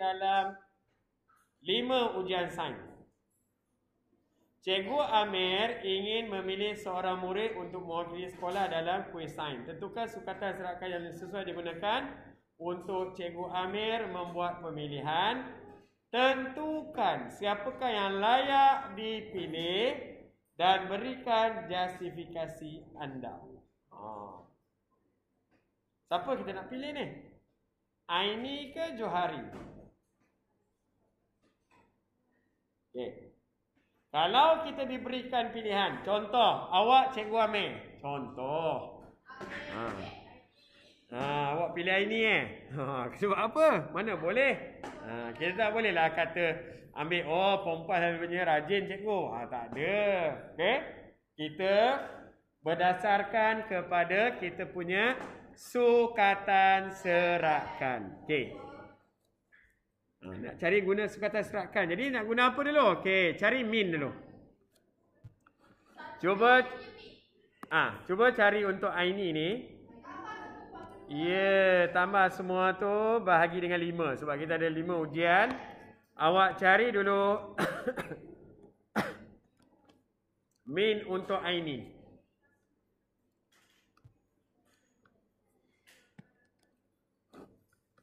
dalam lima ujian sains. Cikgu Amir ingin memilih seorang murid untuk mewakili sekolah dalam kuis sains. Tentukan sukatan serakan yang sesuai digunakan untuk Cikgu Amir membuat pemilihan. Tentukan siapakah yang layak dipilih dan berikan justifikasi anda. Ha. Siapa kita nak pilih ni? Aini ke Johari. Okay, Kalau kita diberikan pilihan, contoh awak Cikgu Amir, contoh. Ha. Ha, awak pilih ini ni eh. Ha, sebab apa? Mana boleh? Ha, kita tak boleh lah kata ambil oh pompas yang punya rajin cikgu. Ha, tak ada. Okey. Kita berdasarkan kepada kita punya sukatan serakan. Okey. Hmm. nak cari guna sukatan seratkan. Jadi nak guna apa dulu? Okey, cari min dulu. Cuba Ah, ha, cuba cari untuk aini ni. Ya, yeah, tambah semua tu bahagi dengan 5 sebab kita ada 5 ujian. Awak cari dulu min untuk aini.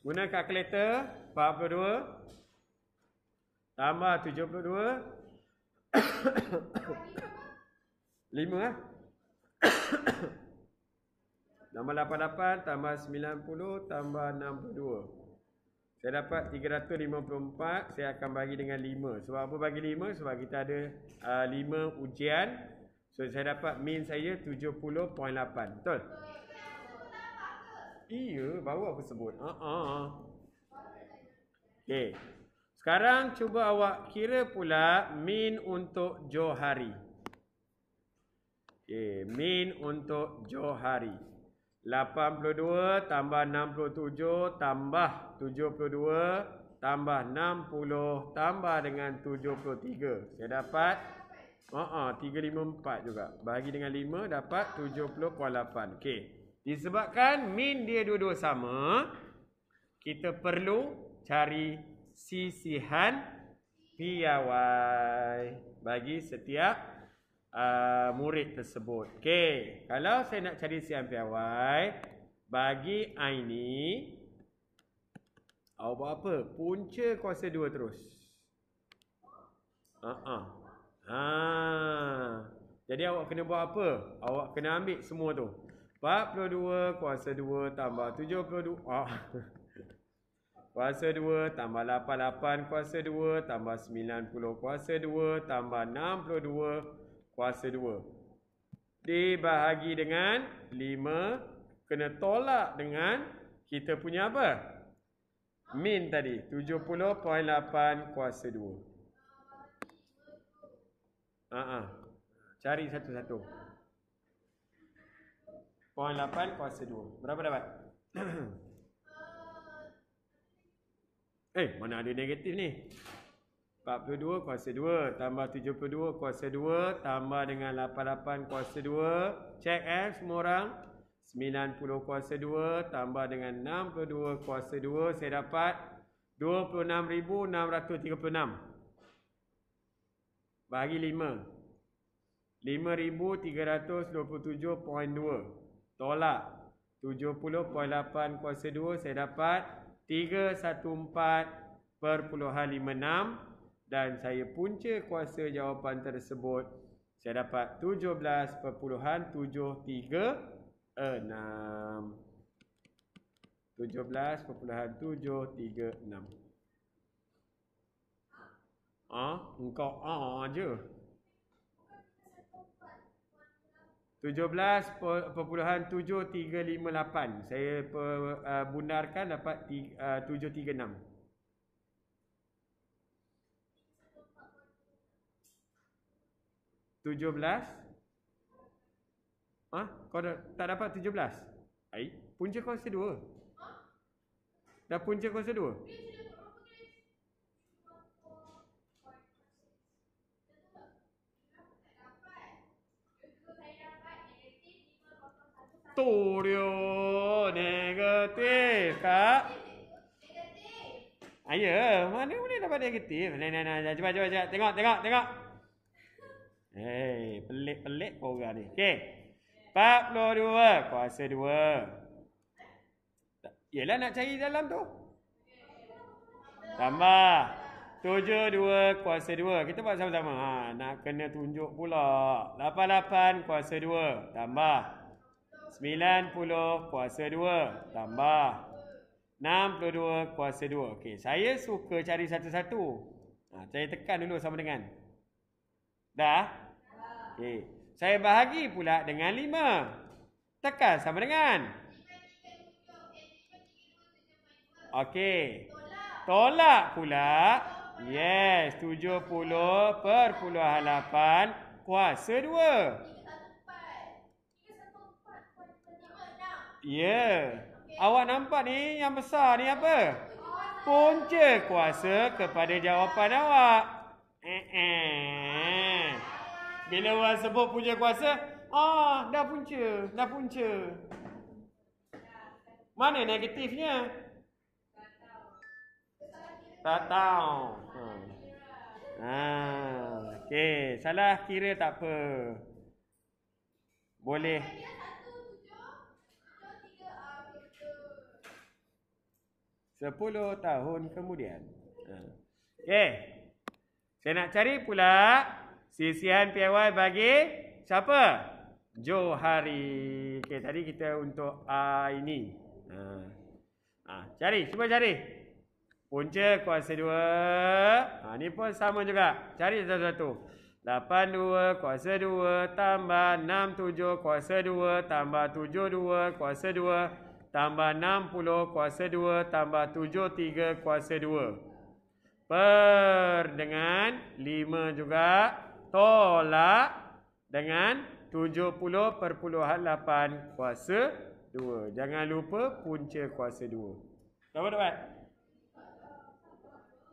Guna kalkulator 42 tambah 72 5 ah. tambah 88 tambah 90 tambah 62. Saya dapat 354, saya akan bagi dengan 5. Sebab apa bagi 5? Sebab kita ada uh, ah, 5 ujian. So saya dapat min saya 70.8. Betul. Iya, baru aku sebut. Ha ah. Okey. Sekarang cuba awak kira pula min untuk Johari. Okey, min untuk Johari. 82 tambah 67 tambah 72 tambah 60 tambah dengan 73. Saya dapat Ha ah, uh-uh, ah, 354 juga. Bahagi dengan 5 dapat 70.8. Okey. Disebabkan min dia dua-dua sama, kita perlu cari sisihan piawai bagi setiap uh, murid tersebut. Okey, kalau saya nak cari sisihan piawai bagi ini, awak buat apa? Punca kuasa dua terus. Ah, uh -uh. ha. jadi awak kena buat apa? Awak kena ambil semua tu. 42 kuasa 2 tambah 72. Ah. Kuasa 2 tambah 88 kuasa 2 tambah 90 kuasa 2 tambah 62 kuasa 2. Dibahagi dengan 5 kena tolak dengan kita punya apa? Min tadi 70.8 kuasa 2. Ah uh ah. Cari satu -satu. Poin 8 kuasa 2. Berapa dapat? eh, mana ada negatif ni? 42 kuasa 2 tambah 72 kuasa 2 tambah dengan 88 kuasa 2. Check eh semua orang. 90 kuasa 2 tambah dengan 62 kuasa 2 saya dapat 26636. Bagi 5. 5327.2. Tolak. 70.8 kuasa 2 saya dapat 314.56 dan saya punca kuasa jawapan tersebut saya dapat 17.736 17.736 Ah, ha? engkau ah ha, je. 17.7358 saya per, uh, ah, bundarkan dapat uh, 736 17 ah ha? kau tak dapat 17 ai punca kuasa 2 ha? dah punca kuasa 2 Turio negatif kak. Ayo, mana boleh dapat negatif? Nah, nah, nah, cepat, cepat, cepat. Tengok, tengok, tengok. Hei, eh, pelik-pelik orang ni. Okey. dua kuasa 2. Yelah nak cari dalam tu. Tambah. tujuh-dua, kuasa dua. Kita buat sama-sama. Ha, nak kena tunjuk pula. lapan kuasa dua. Tambah. 90 kuasa 2 tambah 62 kuasa 2. Okey, saya suka cari satu-satu. Ha, saya tekan dulu sama dengan. Dah? Okey. Saya bahagi pula dengan 5. Tekan sama dengan. Okey. Tolak pula. Yes, 70 per puluh halapan kuasa 2. Yeah. Awak nampak ni yang besar ni apa? Punca kuasa kepada jawapan awak. Bila awak sebut punca kuasa, ah dah punca, dah punca. Mana negatifnya? Tak tahu. Ha. Ah, okay. Salah kira tak apa. Boleh. Sepuluh tahun kemudian. Ha. Okey. Saya nak cari pula sisihan PIY bagi siapa? Johari. Okey, tadi kita untuk A ini. Ha. Ha, cari, cuba cari. Punca kuasa dua. Ha, ini pun sama juga. Cari satu-satu. 82 kuasa 2 tambah 67 kuasa 2 tambah 72 kuasa Tambah 60 kuasa 2 tambah 73 kuasa 2. Per dengan 5 juga tolak dengan per 70.8 kuasa 2. Jangan lupa punca kuasa 2. Dapat dapat?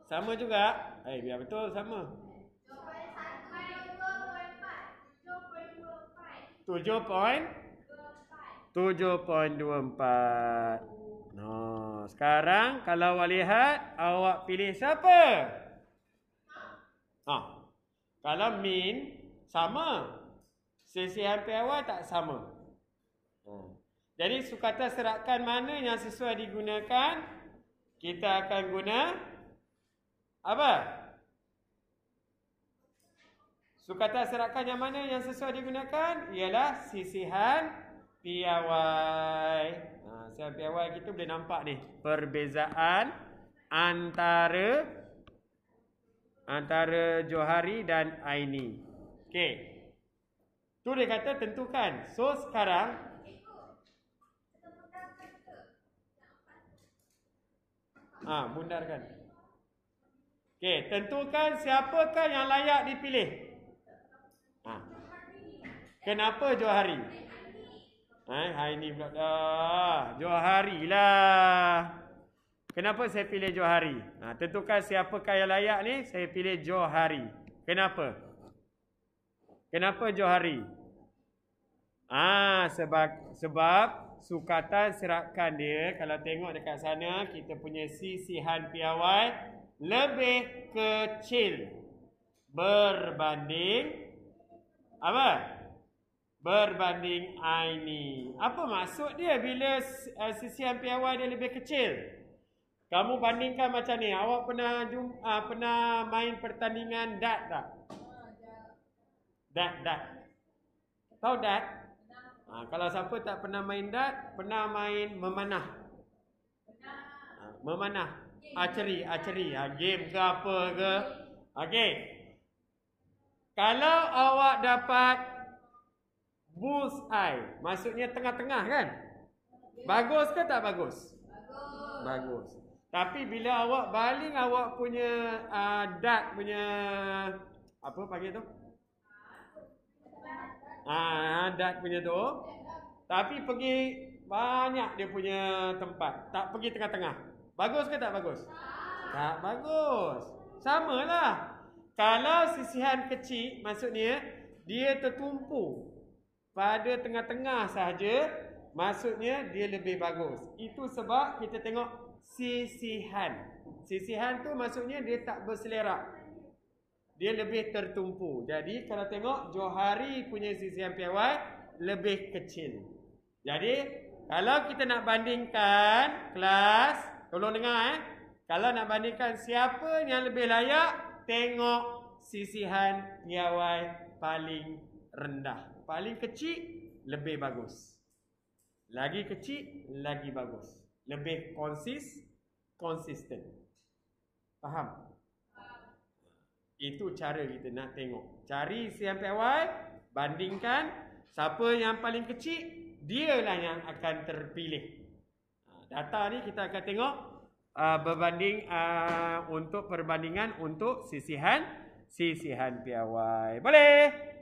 Sama juga. Eh hey, biar betul sama. 7.1 2.4 7.24. No. Sekarang kalau awak lihat, awak pilih siapa? Ha. Kalau min, sama. Sisi hampir awal tak sama. Ha. Jadi sukata serakan mana yang sesuai digunakan, kita akan guna apa? Sukata serakan yang mana yang sesuai digunakan ialah sisihan hampir piawai. Ha, sel piawai kita boleh nampak ni. Perbezaan antara antara Johari dan Aini. Okey. Tu dia kata tentukan. So sekarang Ah, ha, bundarkan. Okey, tentukan siapakah yang layak dipilih. Ha. Kenapa Johari? Eh, hari ni pula dah. Johari lah. Kenapa saya pilih Johari? Ha, tentukan siapa kaya layak ni. Saya pilih Johari. Kenapa? Kenapa Johari? Ah, ha, sebab sebab sukatan serapkan dia. Kalau tengok dekat sana, kita punya sisihan piawai lebih kecil berbanding apa? berbanding ini Apa maksud dia bila uh, sisi hampiawan dia lebih kecil? Kamu bandingkan macam ni. Awak pernah jum, uh, pernah main pertandingan dat tak? Dat, dat. Tahu dat? Ha, ah, kalau siapa tak pernah main dat, pernah main memanah. Ha, memanah. Archery, archery. Ha, game ke apa ke. Okey. Kalau awak dapat Bull's eye. Maksudnya tengah-tengah kan? Bagus ke tak bagus? Bagus. bagus. Tapi bila awak baling awak punya uh, dart punya apa pagi tu? Ah, dart punya tu. Tapi pergi banyak dia punya tempat. Tak pergi tengah-tengah. Bagus ke tak bagus? Tak bagus. Samalah. Kalau sisihan kecil maksudnya dia tertumpu pada tengah-tengah sahaja maksudnya dia lebih bagus itu sebab kita tengok sisihan sisihan tu maksudnya dia tak berselerak dia lebih tertumpu jadi kalau tengok Johari punya sisihan piawai lebih kecil jadi kalau kita nak bandingkan kelas tolong dengar eh kalau nak bandingkan siapa yang lebih layak tengok sisihan piawai paling rendah paling kecil lebih bagus. Lagi kecil lagi bagus. Lebih konsis konsisten. Faham? Itu cara kita nak tengok. Cari CMPY, bandingkan siapa yang paling kecil, dia lah yang akan terpilih. Ha, data ni kita akan tengok uh, berbanding uh, untuk perbandingan untuk sisihan sisihan PY. Boleh?